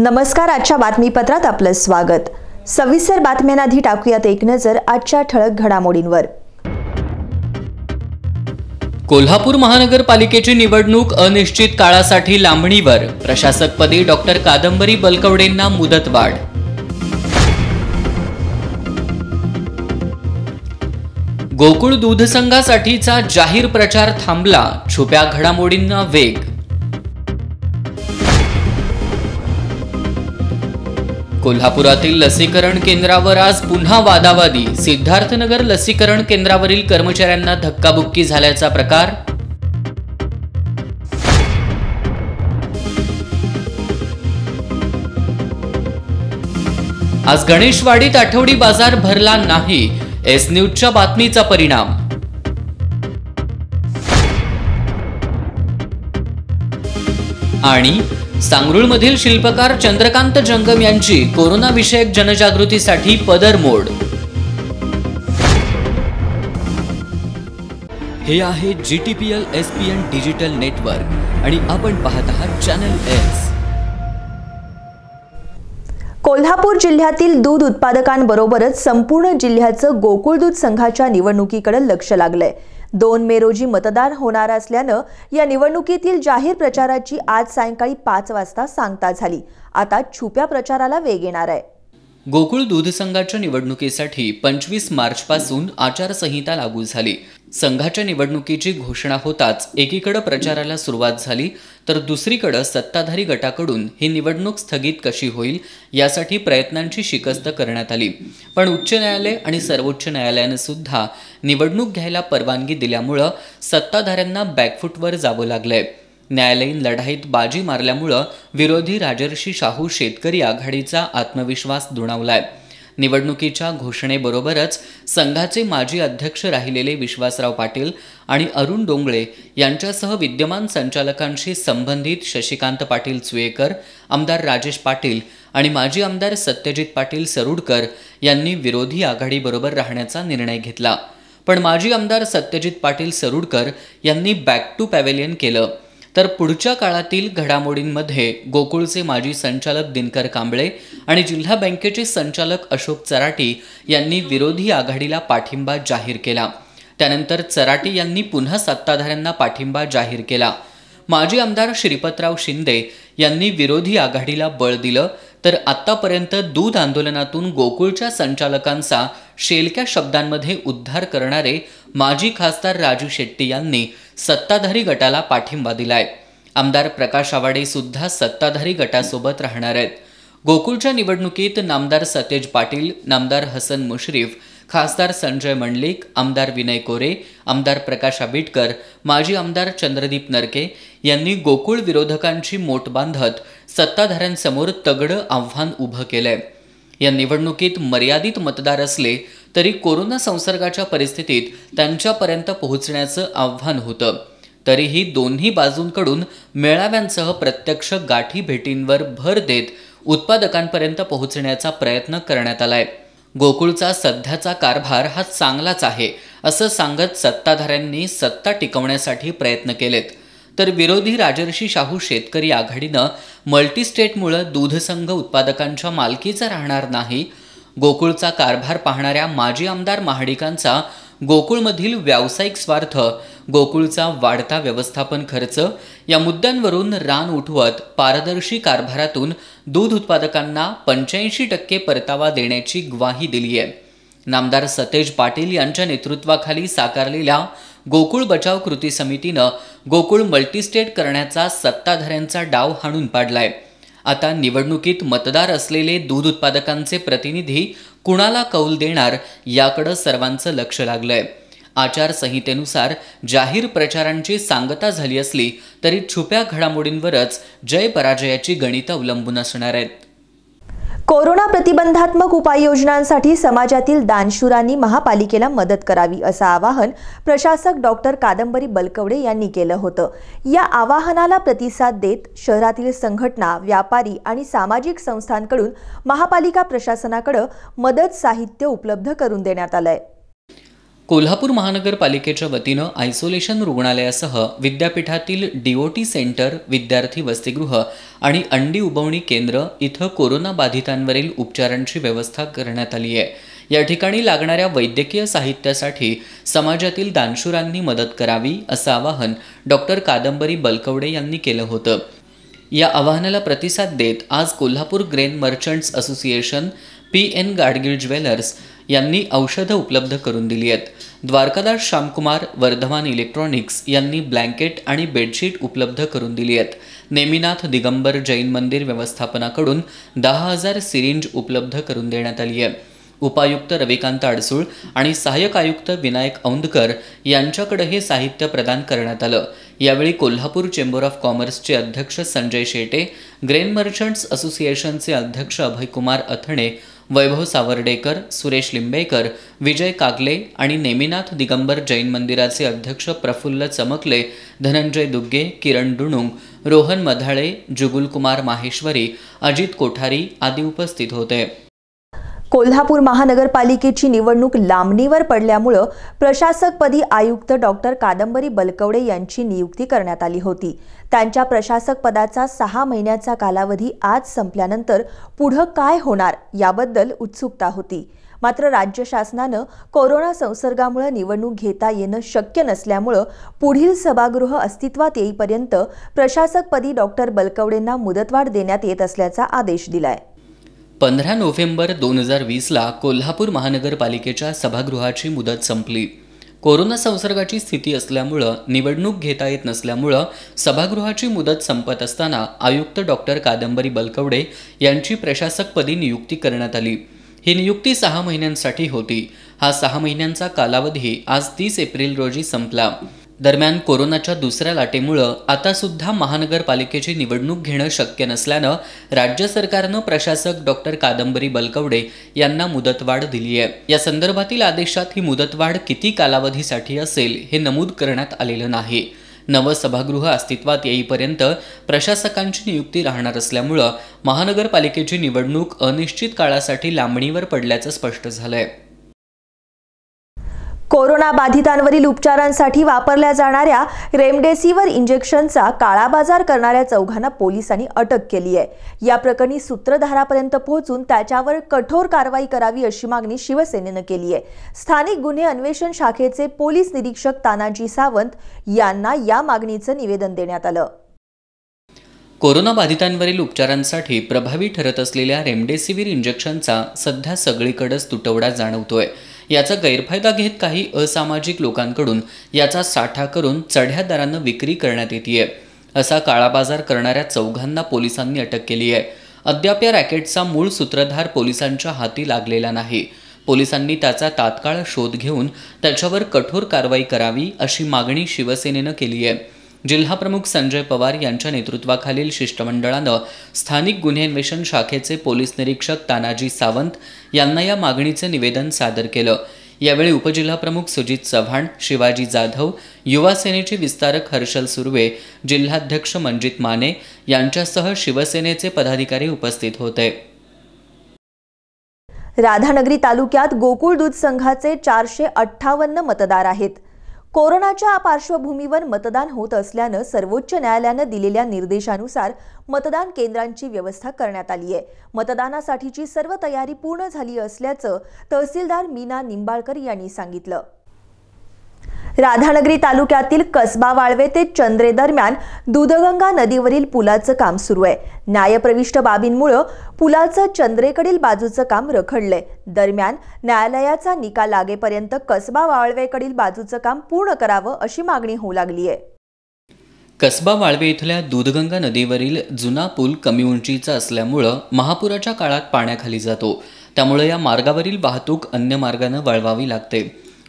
नमस्कार आजच्या बातमीपत्रात आपलं स्वागत सविस्तर बातम्यांआधी टाकूयात एक नजर आजच्या ठळक घडामोडींवर कोल्हापूर महानगरपालिकेची निवडणूक अनिश्चित काळासाठी लांबणीवर प्रशासकपदी डॉक्टर कादंबरी बलकवडेंना मुदतवाढ गोकुळ दूध संघासाठीचा जाहीर प्रचार थांबला छुप्या घडामोडींना वेग कोल्हापुरातील लसीकरण केंद्रावर आज पुन्हा वादावादी सिद्धार्थनगर लसीकरण केंद्रावरील कर्मचाऱ्यांना धक्काबुक्की झाल्याचा प्रकार आज गणेशवाडीत आठवडी बाजार भरला नाही एस न्यूजच्या बातमीचा परिणाम आणि मधील शिल्पकार चंद्रकांत जंगम यांची कोरोनाविषयक जनजागृतीसाठी मोड हे आहे G T P L S P N digital network आणि आपण पाहत आहात चॅनल एस कोल्हापूर जिल्ह्यातील दूध उत्पादकांबरोबरच संपूर्ण जिल्ह्याचं गोकुळ दूध संघाच्या निवडणुकीकडे लक्ष लागलंय दोन मे रोजी मतदान होणार असल्यानं या निवडणुकीतील जाहीर प्रचाराची आज सायंकाळी पाच वाजता सांगता झाली आता छुप्या प्रचाराला वेग येणार आहे गोकुळ दूध संघाच्या निवडणुकीसाठी पंचवीस पासून आचारसंहिता लागू झाली संघाच्या निवडणुकीची घोषणा होताच एकीकडे प्रचाराला सुरुवात झाली तर दुसरीकडे सत्ताधारी गटाकडून ही निवडणूक स्थगित कशी होईल यासाठी प्रयत्नांची शिकस्त करण्यात आली पण उच्च न्यायालय आणि सर्वोच्च न्यायालयाने सुद्धा निवडणूक घ्यायला परवानगी दिल्यामुळं सत्ताधाऱ्यांना बॅकफूटवर जावं लागलंय न्यायालयीन लढाईत बाजी मारल्यामुळं विरोधी राजर्षी शाहू शेतकरी आघाडीचा आत्मविश्वास दुणावलाय निवडणुकीच्या घोषणेबरोबरच संघाचे माजी अध्यक्ष राहिलेले विश्वासराव पाटील आणि अरुण डोंगळे यांच्यासह विद्यमान संचालकांशी संबंधित शशिकांत पाटील चुएकर आमदार राजेश पाटील आणि माजी आमदार सत्यजित पाटील सरुडकर यांनी विरोधी आघाडीबरोबर राहण्याचा निर्णय घेतला पण माजी आमदार सत्यजित पाटील सरुडकर यांनी बॅक टू पॅवेलियन केलं तर पुढच्या काळातील घडामोडींमध्ये गोकुळचे माजी संचालक दिनकर कांबळे आणि जिल्हा बँकेचे संचालक अशोक चराटी यांनी विरोधी आघाडीला पाठिंबा जाहीर केला त्यानंतर चराटी यांनी पुन्हा सत्ताधाऱ्यांना पाठिंबा जाहीर केला माजी आमदार श्रीपतराव शिंदे यांनी विरोधी आघाडीला बळ दिलं तर आतापर्यंत दूध आंदोलनातून गोकुळच्या संचालकांचा शेलक्या शब्दांमध्ये उद्धार करणारे माजी खासदार राजू शेट्टी यांनी सत्ताधारी गटाला पाठिंबा दिलाय आमदार प्रकाश आवाडे सुद्धा सत्ताधारी गटासोबत राहणार आहेत गोकुळच्या निवडणुकीत नामदार सतेज पाटील नामदार हसन मुश्रीफ खासदार संजय मंडलिक आमदार विनय कोरे आमदार प्रकाश आबिटकर माजी आमदार चंद्रदीप नरके यांनी गोकुळ विरोधकांची मोट बांधत सत्ताधाऱ्यांसमोर तगडं आव्हान उभं केलंय या निवडणुकीत मर्यादित मतदार असले तरी कोरोना संसर्गाच्या परिस्थितीत त्यांच्यापर्यंत पोहोचण्याचं आव्हान होतं तरीही दोन्ही बाजूंकडून मेळाव्यांसह प्रत्यक्ष गाठी भेटींवर भर देत उत्पादकांपर्यंत पोहोचण्याचा प्रयत्न करण्यात आलाय गोकुळचा सध्याचा कारभार हा चांगलाच आहे असं सांगत सत्ताधाऱ्यांनी सत्ता टिकवण्यासाठी प्रयत्न केलेत तर विरोधी राजर्षी शाहू शेतकरी आघाडीनं मल्टीस्टेटमुळं दूध संघ उत्पादकांच्या मालकीचा राहणार नाही गोकुळचा कारभार पाहणाऱ्या माजी आमदार महाडिकांचा गोकुळमधील व्यावसायिक स्वार्थ गोकुळचा वाढता व्यवस्थापन खर्च या मुद्द्यांवरून रान उठवत पारदर्शी कारभारातून दूध उत्पादकांना पंच्याऐंशी टक्के परतावा देण्याची ग्वाही दिली आहे नामदार सतेज पाटील यांच्या नेतृत्वाखाली साकारलेल्या गोकुळ बचाव कृती समितीनं गोकुळ मल्टीस्टेट करण्याचा सत्ताधाऱ्यांचा डाव हाणून पाडलाय आता निवडणुकीत मतदार असलेले दूध उत्पादकांचे प्रतिनिधी कुणाला कौल देणार याकडं सर्वांचं लक्ष लागलंय आचारसंहितेनुसार जाहीर प्रचारांची सांगता झाली असली तरी छुप्या घडामोडींवरच जय पराजयाची गणितं अवलंबून असणार आहेत कोरोना प्रतिबंधात्मक उपाययोजनांसाठी समाजातील दानशूरांनी महापालिकेला मदत करावी असं आवाहन प्रशासक डॉक्टर कादंबरी बलकवडे यांनी केलं होतं या आवाहनाला प्रतिसाद देत शहरातील संघटना व्यापारी आणि सामाजिक संस्थांकडून महापालिका प्रशासनाकडं मदत साहित्य उपलब्ध करून देण्यात आलं आहे कोल्हापूर महानगरपालिकेच्या वतीनं आयसोलेशन रुग्णालयासह विद्यापीठातील डीओटी सेंटर विद्यार्थी वसतिगृह आणि अंडी उबवणी केंद्र इथं कोरोना बाधितांवरील उपचारांची व्यवस्था करण्यात आली आहे या ठिकाणी लागणाऱ्या वैद्यकीय साहित्यासाठी समाजातील दानशुरांनी मदत करावी असं आवाहन डॉक्टर कादंबरी बलकवडे यांनी केलं होतं या आवाहनाला प्रतिसाद देत आज Kolhapur grain merchants association P N Gadgil jewellers यांनी औषधं उपलब्ध करून दिली आहेत द्वारकादास श्यामकुमार वर्धमान इलेक्ट्रॉनिक्स यांनी ब्लँकेट आणि बेडशीट उपलब्ध करून दिली आहेत नेमिनाथ दिगंबर जैन मंदिर व्यवस्थापनाकडून दहा हजार सिरिंज उपलब्ध करून देण्यात आली आहे उपायुक्त रविकांत अडसूळ आणि सहाय्यक आयुक्त विनायक औंदकर यांच्याकडे हे साहित्य प्रदान करण्यात आलं यावेळी कोल्हापूर चेंबर ऑफ कॉमर्सचे अध्यक्ष संजय शेटे ग्रेन मर्चंट्स असोसिएशनचे अध्यक्ष अभयकुमार अथणे वैभव सावर्डेकर सुरेश लिंबेकर विजय कागले आणि नेमिनाथ दिगंबर जैन मंदिराचे अध्यक्ष प्रफुल्ल चमकले धनंजय दुग्गे किरण डुणुंग रोहन मधाळे जुगुलकुमार माहेश्वरी अजित कोठारी आदी उपस्थित होते कोल्हापूर महानगरपालिकेची निवडणूक लांबणीवर पडल्यामुळं प्रशासकपदी आयुक्त डॉक्टर कादंबरी बलकवडे यांची नियुक्ती करण्यात आली होती त्यांच्या प्रशासक पदाचा सहा महिन्याचा कालावधी आज संपल्यानंतर पुढं काय होणार याबद्दल उत्सुकता होती मात्र राज्य शासनानं कोरोना संसर्गामुळे निवडणूक घेता येणं शक्य नसल्यामुळं पुढील सभागृह अस्तित्वात येईपर्यंत प्रशासकपदी डॉक्टर बलकवडेंना मुदतवाढ देण्यात येत असल्याचा आदेश दिलाय पंधरा नोव्हेंबर दोन हजार वीसला कोल्हापूर महानगरपालिकेच्या सभागृहाची मुदत संपली कोरोना संसर्गाची स्थिती असल्यामुळं निवडणूक घेता येत नसल्यामुळं सभागृहाची मुदत संपत असताना आयुक्त डॉक्टर कादंबरी बलकवडे यांची प्रशासकपदी नियुक्ती करण्यात आली ही नियुक्ती सहा महिन्यांसाठी होती हा सहा महिन्यांचा कालावधी आज तीस एप्रिल रोजी संपला दरम्यान कोरोनाच्या दुसऱ्या लाटेमुळं आता सुद्धा महानगरपालिकेची निवडणूक घेणं शक्य नसल्यानं राज्य सरकारनं प्रशासक डॉक्टर कादंबरी बलकवडे यांना मुदतवाढ दिली आहे या संदर्भातील आदेशात ही मुदतवाढ किती कालावधीसाठी असेल हे नमूद करण्यात आलेलं नाही नवं सभागृह अस्तित्वात येईपर्यंत प्रशासकांची नियुक्ती राहणार असल्यामुळं महानगरपालिकेची निवडणूक अनिश्चित काळासाठी लांबणीवर पडल्याचं स्पष्ट झालंय आहे कोरोना बाधितांवरील उपचारांसाठी वापरल्या जाणाऱ्या रेमडेसिव्हिर इंजेक्शनचा काळाबाजार करणाऱ्या चौघांना पोलिसांनी अटक केली आहे या प्रकरणी सूत्रधारापर्यंत पोहोचून त्याच्यावर कठोर कारवाई करावी अशी मागणी शिवसेनेनं केली आहे स्थानिक गुन्हे अन्वेषण शाखेचे पोलीस निरीक्षक तानाजी सावंत यांना या मागणीचं निवेदन देण्यात आलं बाधितांवरील उपचारांसाठी प्रभावी ठरत असलेल्या रेमडेसिवीर इंजेक्शनचा सध्या सगळीकडेच तुटवडा जाणवतोय याचा गैरफायदा घेत काही असामाजिक लोकांकडून याचा साठा करून चढ्या दरानं विक्री करण्यात येते असा काळाबाजार करणाऱ्या चौघांना पोलिसांनी अटक केली आहे अद्याप या रॅकेटचा मूळ सूत्रधार पोलिसांच्या हाती लागलेला नाही पोलिसांनी त्याचा तात्काळ शोध घेऊन त्याच्यावर कठोर कारवाई करावी अशी मागणी शिवसेनेनं केली आहे जिल्हाप्रमुख संजय पवार यांच्या नेतृत्वाखालील शिष्टमंडळानं स्थानिक गुन्हे अन्वेषण शाखेचे पोलीस निरीक्षक तानाजी सावंत यांना या मागणीचे निवेदन सादर केलं यावेळी उपजिल्हाप्रमुख सुजित चव्हाण शिवाजी जाधव युवा सेनेचे विस्तारक हर्षल सुर्वे जिल्हाध्यक्ष मंजित माने यांच्यासह शिवसेनेचे पदाधिकारी उपस्थित होते राधानगरी तालुक्यात गोकुळ दूध संघाचे चारशे अठ्ठावन्न मतदार आहेत कोरोनाच्या पार्श्वभूमीवर मतदान होत असल्यानं सर्वोच्च न्यायालयानं दिलेल्या निर्देशानुसार मतदान केंद्रांची व्यवस्था करण्यात आली आहे मतदानासाठीची सर्व तयारी पूर्ण झाली असल्याचं तहसीलदार मीना निंबाळकर यांनी सांगितलं राधानगरी तालुक्यातील कसबा वाळवे ते चंद्रे दरम्यान दूधगंगा नदीवरील पुलाचं काम सुरू आहे न्यायप्रविष्ट बाबींमुळं पुलाचं चंद्रेकडील बाजूचं काम रखडलंय दरम्यान न्यायालयाचा निकाल लागेपर्यंत कसबा वाळवेकडील बाजूचं काम पूर्ण करावं अशी मागणी होऊ लागली आहे कसबा वाळवे इथल्या दूधगंगा नदीवरील जुना पूल कमी उंचीचा असल्यामुळं महापुराच्या काळात पाण्याखाली जातो त्यामुळे या मार्गावरील वाहतूक अन्य मार्गानं वळवावी लागते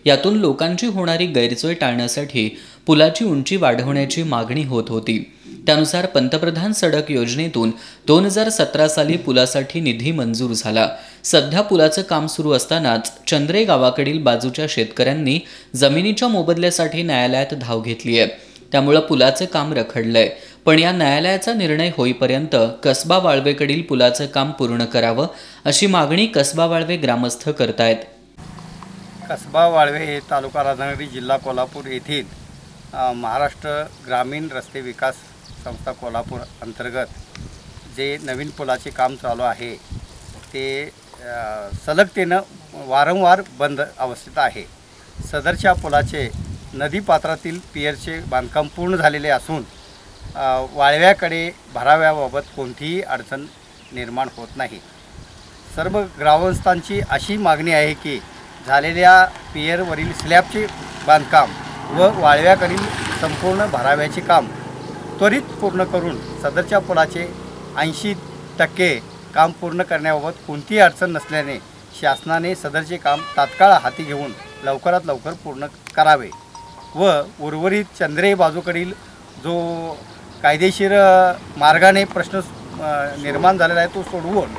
यातून लोकांची होणारी गैरसोय टाळण्यासाठी पुलाची उंची वाढवण्याची मागणी होत होती त्यानुसार पंतप्रधान सडक योजनेतून दोन हजार सतरा साली पुलासाठी निधी मंजूर झाला सध्या पुलाचं काम सुरू असतानाच चंद्रे गावाकडील बाजूच्या शेतकऱ्यांनी जमिनीच्या मोबदल्यासाठी न्यायालयात धाव घेतली आहे त्यामुळं पुलाचं काम रखडलंय पण या न्यायालयाचा निर्णय होईपर्यंत कसबा वाळवेकडील पुलाचं काम पूर्ण करावं अशी मागणी कसबा वाळवे ग्रामस्थ करतायत कसबा वाळवे हे तालुका राधानगरी जिल्हा कोल्हापूर येथील महाराष्ट्र ग्रामीण रस्ते विकास संस्था कोल्हापूर अंतर्गत जे नवीन पुलाचे काम चालू आहे ते सलगतेनं वारंवार बंद अवस्थेत आहे सदरच्या पुलाचे नदीपात्रातील पियरचे बांधकाम पूर्ण झालेले असून वाळव्याकडे भराव्याबाबत कोणतीही अडचण निर्माण होत नाही सर्व ग्रामस्थांची अशी मागणी आहे की झालेल्या पियरवरील स्लॅबचे बांधकाम व वाळव्याकडील संपूर्ण भराव्याचे काम त्वरित पूर्ण करून सदरच्या पुलाचे ऐंशी टक्के काम पूर्ण करण्याबाबत कोणतीही अडचण नसल्याने शासनाने सदरचे काम तात्काळ हाती घेऊन लवकरात लवकर पूर्ण करावे व उर्वरित चंद्रे बाजूकडील जो कायदेशीर मार्गाने प्रश्न निर्माण झालेला आहे तो सोडवून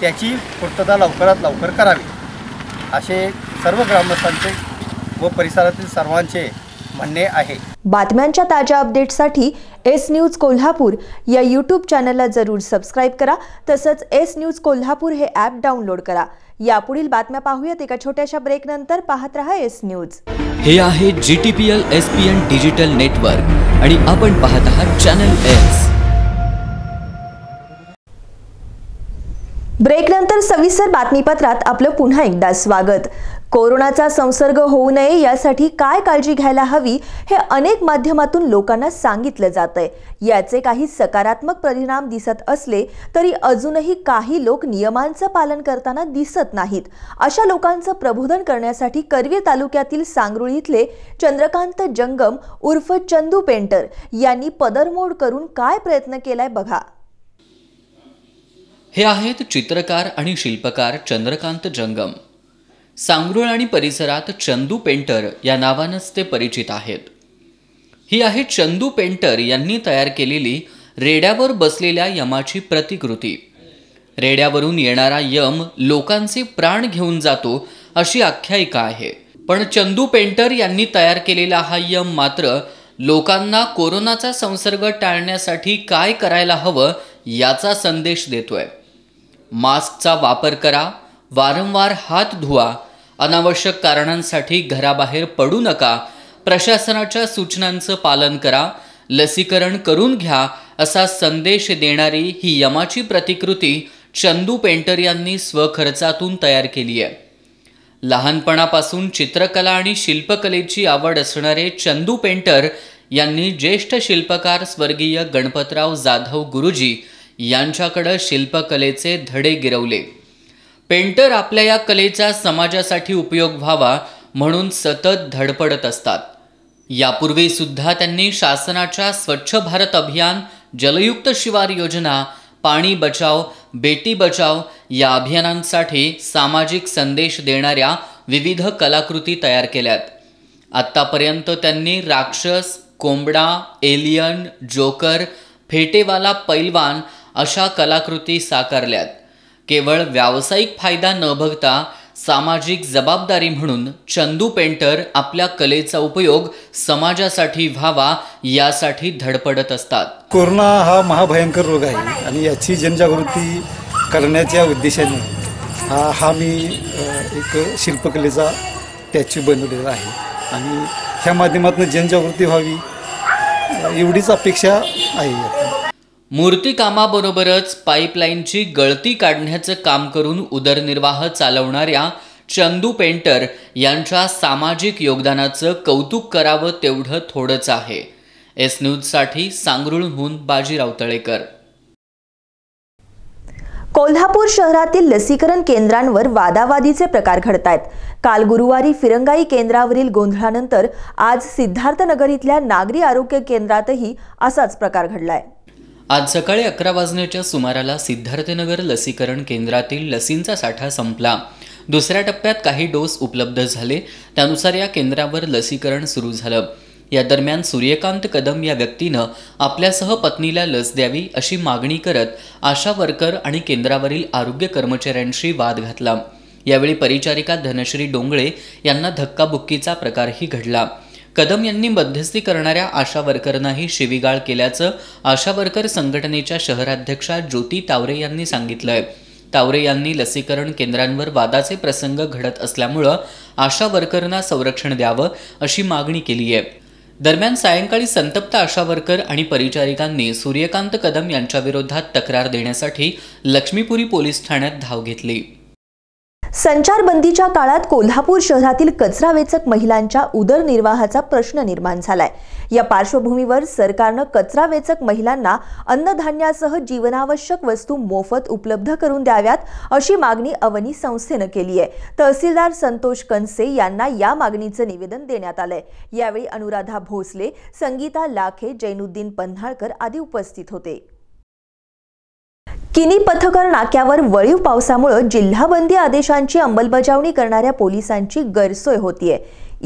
त्याची पूर्तता लवकरात लवकर करावी असे सर्व ग्रामस्थांचे व परिसरातील सर्वांचे म्हणणे आहे बातम्यांच्या ताज्या अपडेटसाठी एस न्यूज कोल्हापूर या यूट्यूब चॅनलला जरूर सबस्क्राईब करा तसंच एस न्यूज कोल्हापूर हे ॲप डाउनलोड करा यापुढील बातम्या पाहूयात एका छोट्याशा ब्रेकनंतर पाहत रहा एस न्यूज हे आहे G T P L S P N digital network आणि आपण पाहत आहात चॅनल एस ब्रेकनंतर सविस्तर बातमीपत्रात आपलं पुन्हा एकदा स्वागत कोरोनाचा संसर्ग होऊ नये यासाठी काय काळजी घ्यायला हवी हे अनेक माध्यमातून लोकांना सांगितलं जात आहे याचे काही सकारात्मक परिणाम दिसत असले तरी अजूनही काही लोक नियमांचं पालन करताना दिसत नाहीत अशा लोकांचं प्रबोधन करण्यासाठी करवीर तालुक्यातील सांगरुळ इथले चंद्रकांत जंगम उर्फ चंदू पेंटर यांनी पदरमोड करून काय प्रयत्न केलाय बघा हे आहेत चित्रकार आणि शिल्पकार चंद्रकांत जंगम सांगरुळ आणि परिसरात चंदू पेंटर या नावानंच ते परिचित आहेत ही आहे चंदू पेंटर यांनी तयार केलेली रेड्यावर बसलेल्या यमाची प्रतिकृती रेड्यावरून येणारा यम लोकांचे प्राण घेऊन जातो अशी आख्यायिका आहे पण चंदू पेंटर यांनी तयार केलेला हा यम मात्र लोकांना कोरोनाचा संसर्ग टाळण्यासाठी काय करायला हवं याचा संदेश देतोय मास्कचा वापर करा वारंवार हात धुवा अनावश्यक कारणांसाठी घराबाहेर पडू नका प्रशासनाच्या सूचनांचं पालन करा लसीकरण करून घ्या असा संदेश देणारी ही यमाची प्रतिकृती चंदू पेंटर यांनी स्वखर्चातून तयार केली आहे लहानपणापासून चित्रकला आणि शिल्पकलेची आवड असणारे चंदू पेंटर यांनी ज्येष्ठ शिल्पकार स्वर्गीय गणपतराव जाधव गुरुजी यांच्याकडं शिल्पकलेचे धडे गिरवले पेंटर आपल्या या कलेचा समाजासाठी उपयोग व्हावा म्हणून सतत धडपडत असतात यापूर्वी सुद्धा त्यांनी शासनाच्या स्वच्छ भारत अभियान जलयुक्त शिवार योजना पाणी बचाव बेटी बचाव या अभियानांसाठी सामाजिक संदेश देणाऱ्या विविध कलाकृती तयार केल्यात आत्तापर्यंत त्यांनी राक्षस कोंबडा एलियन जोकर फेटेवाला पैलवान अशा कलाकृती साकारल्यात केवळ व्यावसायिक फायदा न बघता सामाजिक जबाबदारी म्हणून चंदू पेंटर आपल्या कलेचा उपयोग समाजासाठी व्हावा यासाठी धडपडत असतात कोरोना हा महाभयंकर रोग आहे आणि याची जनजागृती करण्याच्या उद्देशाने हा हा मी एक शिल्पकलेचा टॅच्यू बनवलेला आहे आणि ह्या माध्यमातून जनजागृती व्हावी एवढीच अपेक्षा आहे मूर्तीकामाबरोबरच पाईपलाईनची गळती काढण्याचं काम करून उदरनिर्वाह चालवणाऱ्या चंदू पेंटर यांच्या सामाजिक योगदानाचं कौतुक करावं तेवढं थोडंच आहे एस न्यूजसाठी सांगरुळहून बाजीराव तळेकर कोल्हापूर शहरातील लसीकरण केंद्रांवर वादावादीचे प्रकार घडत आहेत काल गुरुवारी फिरंगाई केंद्रावरील गोंधळानंतर आज सिद्धार्थनगर इथल्या नागरी आरोग्य केंद्रातही असाच प्रकार घडलाय आज सकाळी अकरा वाजण्याच्या सुमाराला सिद्धार्थनगर लसीकरण केंद्रातील लसींचा साठा संपला दुसऱ्या टप्प्यात काही डोस उपलब्ध झाले त्यानुसार या केंद्रावर लसीकरण सुरू झालं या दरम्यान सूर्यकांत कदम या व्यक्तीनं आपल्यासह पत्नीला लस द्यावी अशी मागणी करत आशा वर्कर आणि केंद्रावरील आरोग्य कर्मचाऱ्यांशी वाद घातला यावेळी परिचारिका धनश्री डोंगळे यांना धक्काबुक्कीचा प्रकारही घडला कदम यांनी मध्यस्थी करणाऱ्या आशा वर्करनाही शिवीगाळ केल्याचं आशा वर्कर संघटनेच्या शहराध्यक्षा ज्योती तावरे यांनी सांगितलंय तावरे यांनी लसीकरण केंद्रांवर वादाचे प्रसंग घडत असल्यामुळं आशा वर्करना संरक्षण द्यावं अशी मागणी केली आहे दरम्यान सायंकाळी संतप्त आशा वर्कर आणि परिचारिकांनी सूर्यकांत कदम यांच्याविरोधात तक्रार देण्यासाठी लक्ष्मीपुरी पोलीस ठाण्यात धाव घेतली संचारबंदीच्या काळात कोल्हापूर शहरातील कचरा वेचक महिलांच्या उदरनिर्वाहाचा प्रश्न निर्माण झालाय या पार्श्वभूमीवर सरकारनं कचरा वेचक महिलांना अन्नधान्यासह जीवनावश्यक वस्तू मोफत उपलब्ध करून द्याव्यात अशी मागणी अवनी संस्थेनं केली आहे तहसीलदार संतोष कनसे यांना या मागणीचं निवेदन देण्यात आलंय यावेळी अनुराधा भोसले संगीता लाखे जैनुद्दीन पन्हाळकर आदी उपस्थित होते किनी पथकर नाक्यावर वळीव पावसामुळे जिल्हाबंदी आदेशांची अंमलबजावणी करणाऱ्या पोलिसांची गैरसोय होतीये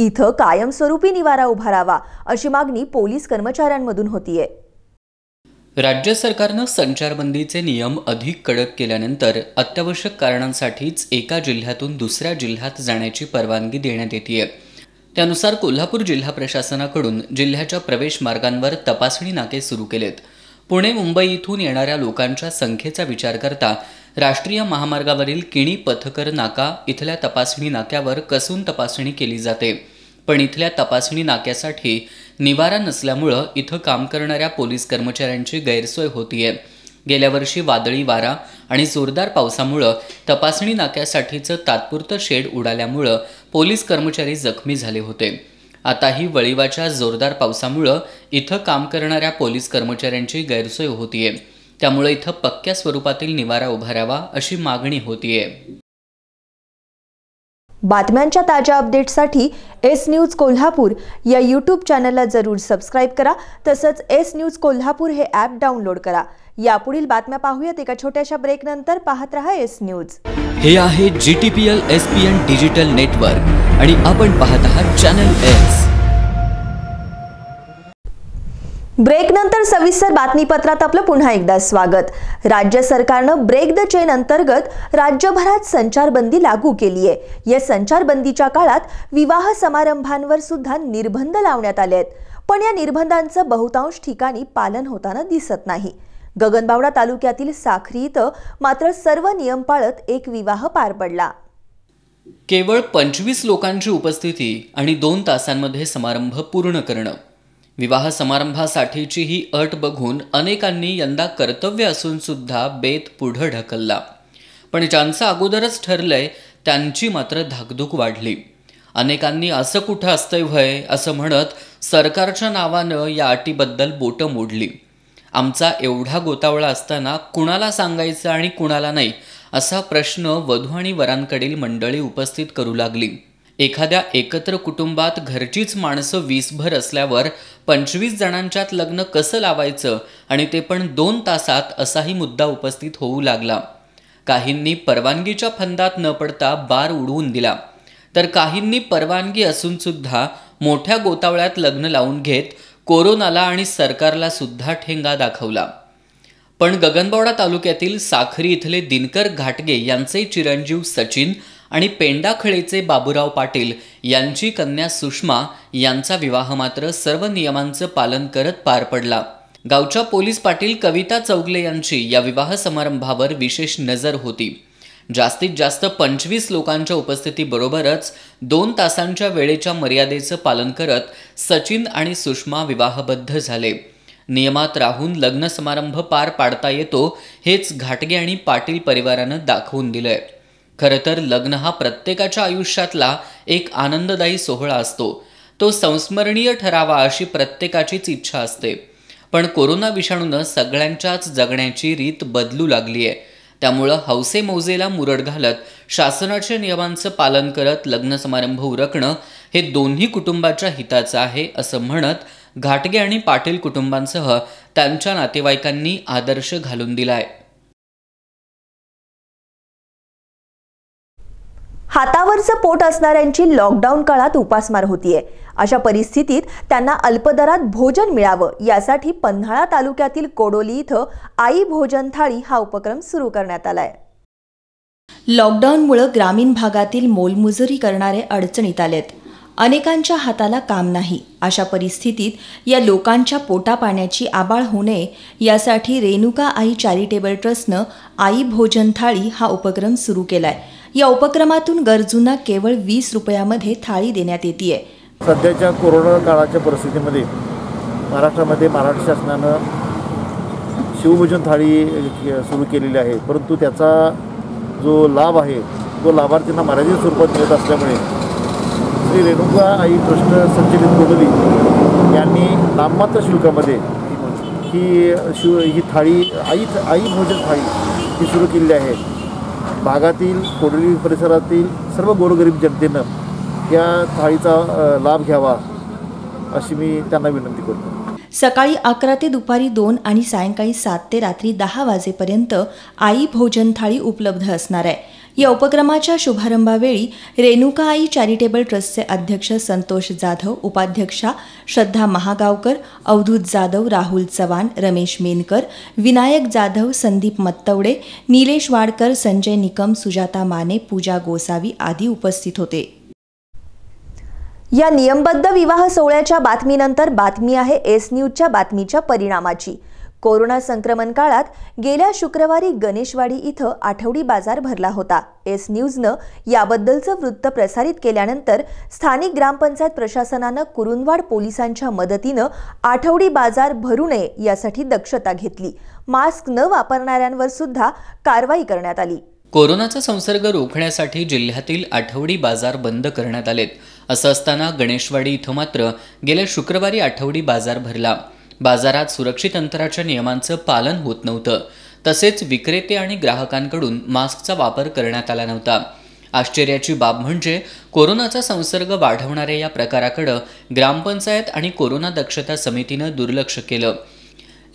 इथं कायमस्वरूपी निवारा उभारावा अशी मागणी पोलीस कर्मचाऱ्यांमधून होतीये राज्य सरकारनं संचारबंदीचे नियम अधिक कडक केल्यानंतर अत्यावश्यक कारणांसाठीच एका जिल्ह्यातून दुसऱ्या जिल्ह्यात जाण्याची परवानगी देण्यात येते त्यानुसार कोल्हापूर जिल्हा प्रशासनाकडून जिल्ह्याच्या प्रवेश मार्गांवर तपासणी नाके सुरू केलेत पुणे मुंबई इथून येणाऱ्या लोकांच्या संख्येचा विचार करता राष्ट्रीय महामार्गावरील किणी पथकर नाका इथल्या तपासणी नाक्यावर कसून तपासणी केली जाते पण इथल्या तपासणी नाक्यासाठी निवारा नसल्यामुळं इथं काम करणाऱ्या पोलीस कर्मचाऱ्यांची गैरसोय होतीये गेल्या वर्षी वादळी वारा आणि जोरदार पावसामुळं तपासणी नाक्यासाठीचं तात्पुरतं शेड उडाल्यामुळं पोलीस कर्मचारी जखमी झाले होते आताही वळिवाच्या जोरदार पावसामुळं इथं काम करणाऱ्या पोलीस कर्मचाऱ्यांची गैरसोय होतीये त्यामुळे इथं पक्क्या स्वरूपातील निवारा उभारावा अशी मागणी होतीये बातम्यांच्या ताज्या अपडेट्ससाठी एस न्यूज कोल्हापूर या यूट्यूब चॅनलला जरूर सबस्क्राईब करा तसंच एस न्यूज कोल्हापूर हे ॲप डाउनलोड करा यापुढील बातम्या पाहूयात एका छोट्याशा ब्रेकनंतर पाहत रहा एस न्यूज हे आहे G T P L S P N digital network आणि आपण पाहत आहात चॅनल एस ब्रेकनंतर सविस्तर बातमीपत्रात आपलं पुन्हा एकदा स्वागत राज्य सरकारनं ब्रेक द चेन अंतर्गत राज्यभरात संचारबंदी लागू केली आहे या संचारबंदीच्या काळात विवाह समारंभांवर सुद्धा निर्बंध लावण्यात आले आहेत पण या निर्बंधांचं बहुतांश ठिकाणी पालन होताना दिसत नाही गगनबावडा तालुक्यातील साखरी इथं मात्र सर्व नियम पाळत एक विवाह पार पडला केवळ पंचवीस लोकांची उपस्थिती आणि दोन तासांमध्ये समारंभ पूर्ण करणं विवाह समारंभासाठीची ही अट बघून अनेकांनी यंदा कर्तव्य असून सुद्धा बेत पुढं ढकलला पण ज्यांचं अगोदरच ठरलंय त्यांची मात्र धाकधूक वाढली अनेकांनी असं कुठं असतंय व्हय असं म्हणत सरकारच्या नावानं या अटीबद्दल बोटं मोडली आमचा एवढा गोतावळा असताना कुणाला सांगायचं आणि कुणाला नाही असा प्रश्न वधू आणि वरांकडील मंडळी उपस्थित करू लागली एखाद्या एकत्र कुटुंबात घरचीच माणसं वीसभर असल्यावर पंचवीस जणांच्यात लग्न कसं लावायचं आणि ते पण दोन तासात असाही मुद्दा उपस्थित होऊ लागला काहींनी परवानगीच्या फंदात न पडता बार उडवून दिला तर काहींनी परवानगी असूनसुद्धा मोठ्या गोतावळ्यात लग्न लावून घेत कोरोनाला आणि सरकारला सुद्धा ठेंगा दाखवला पण गगनबावडा तालुक्यातील साखरी इथले दिनकर घाटगे यांचे चिरंजीव सचिन आणि पेंडाखळेचे बाबुराव पाटील यांची कन्या सुषमा यांचा विवाह मात्र सर्व नियमांचं पालन करत पार पडला गावच्या पोलीस पाटील कविता चौगले यांची या विवाह समारंभावर विशेष नजर होती जास्तीत जास्त पंचवीस लोकांच्या उपस्थितीबरोबरच दोन तासांच्या वेळेच्या मर्यादेचं पालन करत सचिन आणि सुषमा विवाहबद्ध झाले नियमात राहून लग्न समारंभ पार पाडता येतो हेच घाटगे आणि पाटील परिवारानं दाखवून दिलंय खरं तर लग्न हा प्रत्येकाच्या आयुष्यातला एक आनंददायी सोहळा असतो तो संस्मरणीय ठरावा अशी प्रत्येकाचीच इच्छा असते पण कोरोना विषाणूनं सगळ्यांच्याच जगण्याची रीत बदलू लागली आहे त्यामुळं हौसे मौजेला मुरड घालत शासनाच्या नियमांचं पालन करत लग्न समारंभ उरकणं हे दोन्ही कुटुंबाच्या हिताचं आहे असं म्हणत घाटगे आणि पाटील कुटुंबांसह त्यांच्या नातेवाईकांनी आदर्श घालून दिला आहे हातावरचं पोट असणाऱ्यांची लॉकडाऊन काळात उपासमार होतीये अशा परिस्थितीत त्यांना अल्पदरात भोजन मिळावं यासाठी पन्हाळा तालुक्यातील कोडोली इथं आई भोजन थाळी हा उपक्रम सुरू करण्यात आलाय लॉकडाऊनमुळं ग्रामीण भागातील मोलमजुरी करणारे अडचणीत आलेत अनेकांच्या हाताला काम नाही अशा परिस्थितीत या लोकांच्या पोटापाण्याची आबाळ होऊ नये यासाठी रेणुका आई चॅरिटेबल ट्रस्टनं आई भोजन थाळी हा उपक्रम सुरू केलाय या उपक्रमातून गरजूंना केवळ वीस रुपयामध्ये थाळी देण्यात येते सध्याच्या कोरोना काळाच्या परिस्थितीमध्ये महाराष्ट्रामध्ये महाराष्ट्र शासनानं शिवभोजन थाळी सुरू केलेली आहे परंतु त्याचा जो लाभ आहे तो लाभार्थींना मर्यादित स्वरूपात मिळत असल्यामुळे श्री रेणुका आई ट्रस्ट संचलित कोडोली यांनी नाममात्र शुल्कामध्ये ही शिव ही थाळी आई आई भोजन थाळी ही सुरू केलेली आहे भागातील कोडोली परिसरातील सर्व गोरगरीब जनतेनं या थाळीचा लाभ घ्यावा अशी मी त्यांना विनंती करतो सकाळी अकरा ते दुपारी दोन आणि सायंकाळी सात ते रात्री दहा वाजेपर्यंत आई भोजन थाळी उपलब्ध असणार आहे या उपक्रमाच्या शुभारंभावेळी रेणुका आई चॅरिटेबल ट्रस्टचे अध्यक्ष संतोष जाधव उपाध्यक्षा श्रद्धा महागावकर अवधूत जाधव राहुल चव्हाण रमेश मेनकर विनायक जाधव संदीप मत्तवडे निलेश वाडकर संजय निकम सुजाता माने पूजा गोसावी आदी उपस्थित होते या नियमबद्ध विवाह सोहळ्याच्या बातमीनंतर बातमी आहे एस न्यूजच्या बातमीच्या परिणामाची कोरोना संक्रमण काळात गेल्या शुक्रवारी गणेशवाडी इथं आठवडी बाजार भरला होता एस न्यूजनं याबद्दलचं वृत्त प्रसारित केल्यानंतर स्थानिक ग्रामपंचायत प्रशासनानं कुरुंदवाड पोलिसांच्या मदतीनं आठवडी बाजार भरू नये यासाठी दक्षता घेतली मास्क न वापरणाऱ्यांवर सुद्धा कारवाई करण्यात आली कोरोनाचा संसर्ग रोखण्यासाठी जिल्ह्यातील आठवडी बाजार बंद करण्यात आलेत असं असताना गणेशवाडी इथं मात्र गेल्या शुक्रवारी आठवडी बाजार भरला बाजारात सुरक्षित अंतराच्या नियमांचं पालन होत नव्हतं तसेच विक्रेते आणि ग्राहकांकडून मास्कचा वापर करण्यात आला नव्हता आश्चर्याची बाब म्हणजे कोरोनाचा संसर्ग वाढवणाऱ्या या प्रकाराकडं ग्रामपंचायत आणि कोरोना दक्षता समितीनं दुर्लक्ष केलं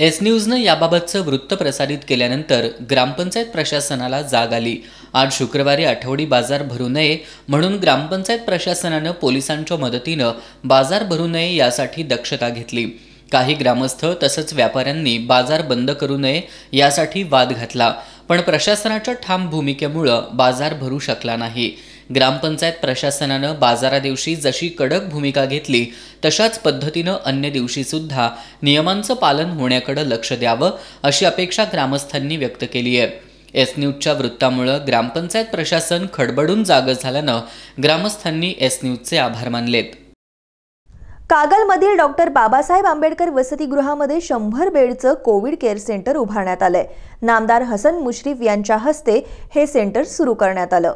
एस न्यूजनं याबाबतचं वृत्त प्रसारित केल्यानंतर ग्रामपंचायत प्रशासनाला जाग आली आज शुक्रवारी आठवडी बाजार भरू नये म्हणून ग्रामपंचायत प्रशासनानं पोलिसांच्या मदतीनं बाजार भरू नये यासाठी दक्षता घेतली काही ग्रामस्थ तसंच व्यापाऱ्यांनी बाजार बंद करू नये यासाठी वाद घातला पण प्रशासनाच्या ठाम भूमिकेमुळं बाजार भरू शकला नाही ग्रामपंचायत प्रशासनानं बाजारादिवशी जशी कडक भूमिका घेतली तशाच पद्धतीनं अन्य दिवशी सुद्धा नियमांचं पालन होण्याकडे लक्ष द्यावं अशी अपेक्षा ग्रामस्थांनी व्यक्त केली आहे एस न्यूजच्या वृत्तामुळं ग्रामपंचायत प्रशासन खडबडून जागं झाल्यानं ग्रामस्थांनी एस न्यूजचे आभार मानलेत कागलमधील डॉक्टर बाबासाहेब आंबेडकर वसतिगृहामध्ये शंभर बेडचं कोविड केअर सेंटर उभारण्यात आलंय नामदार हसन मुश्रीफ यांच्या हस्ते हे सेंटर सुरू करण्यात आलं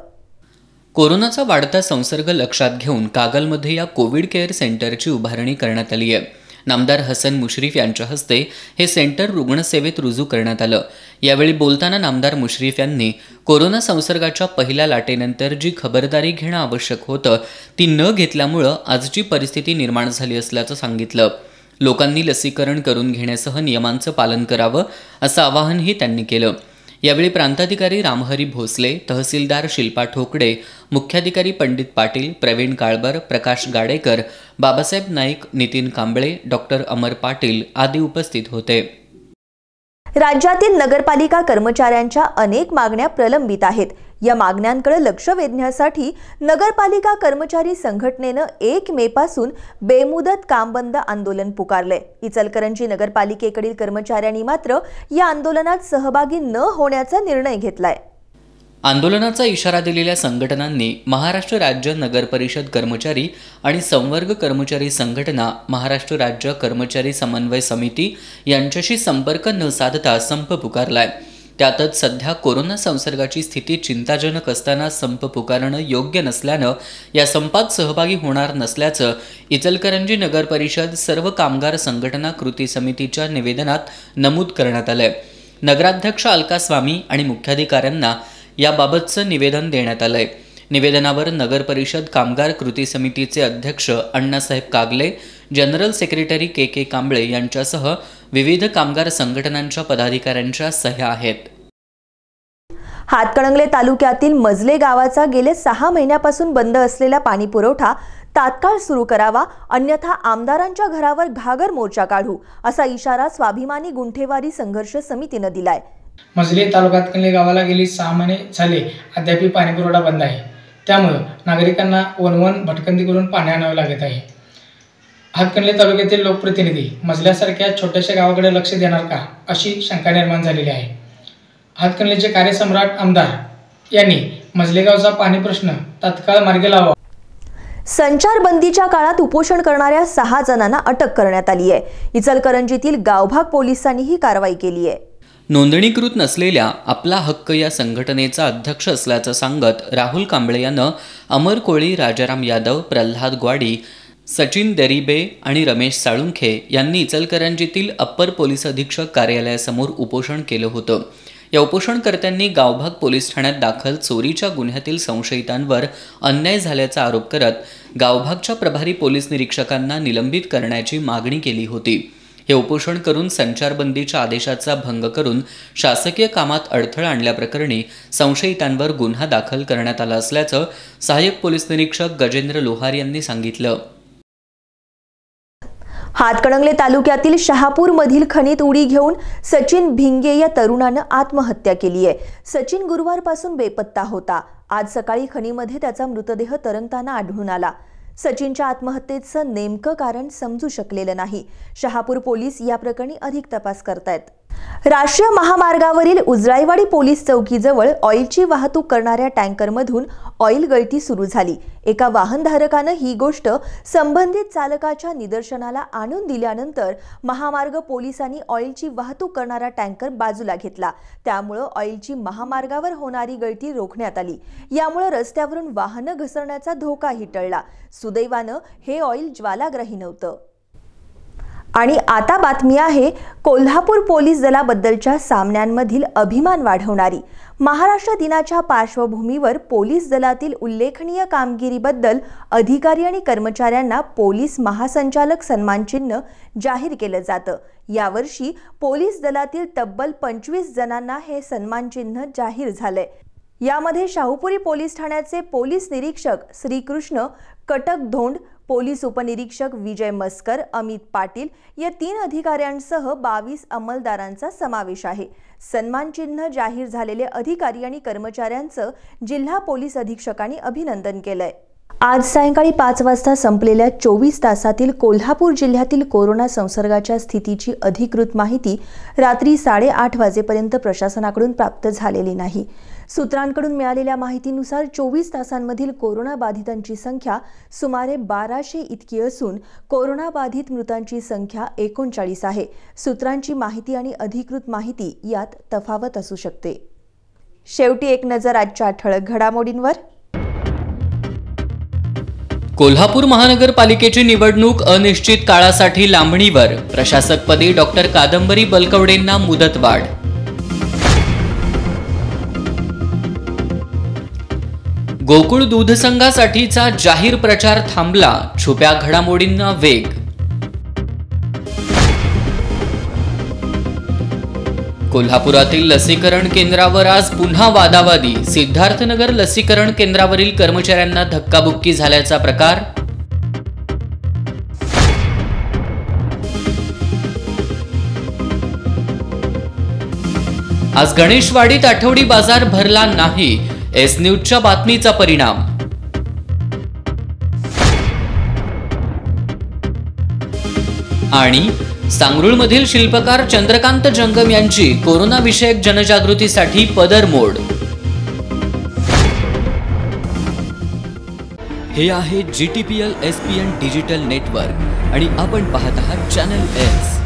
कोरोनाचा वाढता संसर्ग लक्षात घेऊन कागलमध्ये या कोविड केअर सेंटरची उभारणी करण्यात आली आहे नामदार हसन मुश्रीफ यांच्या हस्ते हे सेंटर रुग्णसेवेत रुजू करण्यात आलं यावेळी बोलताना नामदार मुश्रीफ यांनी कोरोना संसर्गाच्या पहिल्या लाटेनंतर जी खबरदारी घेणं आवश्यक होतं ती न घेतल्यामुळं आजची परिस्थिती निर्माण झाली असल्याचं सांगितलं लोकांनी लसीकरण करून घेण्यासह नियमांचं पालन करावं असं आवाहनही त्यांनी केलं यावेळी प्रांताधिकारी रामहरी भोसले तहसीलदार शिल्पा ठोकडे मुख्याधिकारी पंडित पाटील प्रवीण काळबर प्रकाश गाडेकर बाबासाहेब नाईक नितीन कांबळे डॉक्टर अमर पाटील आदी उपस्थित होते राज्यातील नगरपालिका कर्मचाऱ्यांच्या अनेक मागण्या प्रलंबित आहेत या मागण्यांकडे लक्ष वेधण्यासाठी नगरपालिका कर्मचारी संघटनेनं एक मे पासून बेमुदत कामबंद आंदोलन पुकारले इचलकरंजी नगरपालिकेकडील कर्मचाऱ्यांनी मात्र या आंदोलनात सहभागी न होण्याचा निर्णय घेतलाय आंदोलनाचा इशारा दिलेल्या संघटनांनी महाराष्ट्र राज्य नगर परिषद कर्मचारी आणि संवर्ग कर्मचारी संघटना महाराष्ट्र राज्य कर्मचारी समन्वय समिती यांच्याशी संपर्क न साधता संप पुकारलाय त्यातच सध्या कोरोना संसर्गाची स्थिती चिंताजनक असताना संप पुकारणं योग्य नसल्यानं या संपात सहभागी होणार नसल्याचं इचलकरंजी नगर परिषद सर्व कामगार संघटना कृती समितीच्या निवेदनात नमूद करण्यात आलंय नगराध्यक्ष अलका स्वामी आणि मुख्याधिकाऱ्यांना याबाबतचं निवेदन देण्यात आलंय निवेदनावर नगर परिषद कामगार कृती समितीचे अध्यक्ष Annasaheb Kagale general secretary K K Kamble यांच्यासह विविध कामगार संघटनांच्या पदाधिकाऱ्यांच्या सह्या आहेत हातकणंगले तालुक्यातील मजले गावाचा गेले सहा महिन्यापासून बंद असलेला पाणी पुरवठा तात्काळ सुरू करावा अन्यथा आमदारांच्या घरावर घागर मोर्चा काढू असा इशारा स्वाभिमानी गुंठेवारी संघर्ष समितीनं दिलाय मजले तालुक्यात कणले गावाला गेली सहा महिने झाले अद्याप पाणी पुरवठा बंद आहे त्यामुळे नागरिकांना वनवन भटकंती करून पाणी आणावे लागत आहे हातकणले तालुक्यातील लोकप्रतिनिधी मजल्यासारख्या छोट्याशा गावाकडे लक्ष देणार का अशी शंका निर्माण झालेली आहे हातकणलेचे कार्यसम्राट आमदार यांनी मजलेगावचा पाणी प्रश्न तात्काळ मार्गी लावा संचारबंदीच्या काळात उपोषण करणाऱ्या सहा जणांना अटक करण्यात आली आहे इचलकरंजीतील गावभाग पोलिसांनी ही कारवाई केली आहे नोंदणीकृत नसलेल्या आपला हक्क या संघटनेचा अध्यक्ष असल्याचं सांगत राहुल कांबळे यानं अमर कोळी राजाराम यादव प्रल्हाद ग्वाडी सचिन दरिबे आणि रमेश साळुंखे यांनी इचलकरंजीतील अप्पर पोलीस अधीक्षक कार्यालयासमोर उपोषण केलं होतं या उपोषणकर्त्यांनी गावभाग पोलीस ठाण्यात दाखल चोरीच्या गुन्ह्यातील संशयितांवर अन्याय झाल्याचा आरोप करत गावभागच्या प्रभारी पोलीस निरीक्षकांना निलंबित करण्याची मागणी केली होती हे उपोषण करून संचारबंदीच्या आदेशाचा भंग करून शासकीय कामात अडथळा आणल्याप्रकरणी संशयितांवर गुन्हा दाखल करण्यात आला असल्याचं सहाय्यक पोलीस निरीक्षक गजेंद्र लोहार यांनी सांगितलं हातकणंगले तालुक्यातील शहापूरमधील खनित उडी घेऊन सचिन भिंगे या तरुणानं आत्महत्या केली आहे सचिन गुरुवारपासून बेपत्ता होता आज सकाळी खणीमध्ये त्याचा मृतदेह तरंगताना आढळून आला सचिनच्या आत्महत्येचं नेमकं कारण समजू शकलेलं नाही शहापूर पोलीस या प्रकरणी अधिक तपास करतायत राष्ट्रीय महामार्गावरील उजराईवाडी पोलीस चौकीजवळ ऑइलची वाहतूक करणाऱ्या टँकरमधून ऑइल गळती सुरू झाली एका वाहनधारकानं ही गोष्ट संबंधित चालकाच्या निदर्शनाला आणून दिल्यानंतर महामार्ग पोलिसांनी ऑइलची वाहतूक करणारा टँकर बाजूला घेतला त्यामुळं ऑइलची महामार्गावर होणारी गळती रोखण्यात आली यामुळं रस्त्यावरून वाहनं घसरण्याचा धोकाही टळला सुदैवानं हे ऑइल ज्वालाग्राही नव्हतं आणि आता बातमी आहे कोल्हापूर पोलीस दलाबद्दलच्या सामन्यांमधील अभिमान वाढवणारी महाराष्ट्र दिनाच्या पार्श्वभूमीवर पोलीस दलातील उल्लेखनीय कामगिरीबद्दल अधिकारी आणि कर्मचाऱ्यांना पोलीस महासंचालक सन्मानचिन्ह जाहीर केलं जातं यावर्षी पोलीस दलातील तब्बल पंचवीस जणांना हे सन्मानचिन्ह जाहीर झालंय यामध्ये शाहूपुरी पोलीस ठाण्याचे पोलीस निरीक्षक श्रीकृष्ण कटक धोंड पोलीस उपनिरीक्षक विजय मस्कर अमित पाटील या तीन अधिकाऱ्यांसह बावीस अंमलदारांचा समावेश आहे सन्मानचिन्ह जाहीर झालेले अधिकारी आणि कर्मचाऱ्यांचं जिल्हा पोलीस अधीक्षकांनी अभिनंदन केलंय आज सायंकाळी पाच वाजता संपलेल्या चोवीस तासातील कोल्हापूर जिल्ह्यातील कोरोना संसर्गाच्या स्थितीची अधिकृत माहिती रात्री साडेआठ वाजेपर्यंत प्रशासनाकडून प्राप्त झालेली नाही सूत्रांकडून मिळालेल्या माहितीनुसार चोवीस तासांमधील कोरोनाबाधितांची संख्या सुमारे बाराशे इतकी असून कोरोनाबाधित मृतांची संख्या एकोणचाळीस आहे सूत्रांची माहिती आणि अधिकृत माहिती यात तफावत असू शकते शेवटी एक नजर आजच्या ठळक घडामोडींवर कोल्हापूर महानगरपालिकेची निवडणूक अनिश्चित काळासाठी लांबणीवर प्रशासकपदी डॉक्टर कादंबरी बलकवडेंना मुदतवाढ गोकुळ दूध संघासाठीचा जाहीर प्रचार थांबला छुप्या घडामोडींना वेग कोल्हापुरातील लसीकरण केंद्रावर आज पुन्हा वादावादी सिद्धार्थनगर लसीकरण केंद्रावरील कर्मचाऱ्यांना धक्काबुक्की झाल्याचा प्रकार आज गणेशवाडीत आठवडी बाजार भरला नाही एस न्यूजच्या बातमीचा परिणाम आणि सांगरुळमधील शिल्पकार चंद्रकांत जंगम यांची कोरोनाविषयक जनजागृतीसाठी पदर मोड हे आहे G T P L S P N digital network आणि आपण पाहत आहात चॅनल एस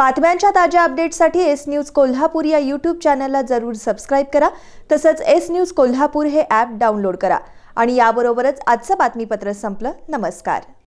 बातम्यांच्या ताज्या अपडेट्ससाठी एस न्यूज कोल्हापूर या यूट्यूब चॅनलला जरूर सबस्क्राईब करा तसंच एस न्यूज कोल्हापूर हे ॲप डाउनलोड करा आणि याबरोबरच आजचं बातमीपत्र संपलं नमस्कार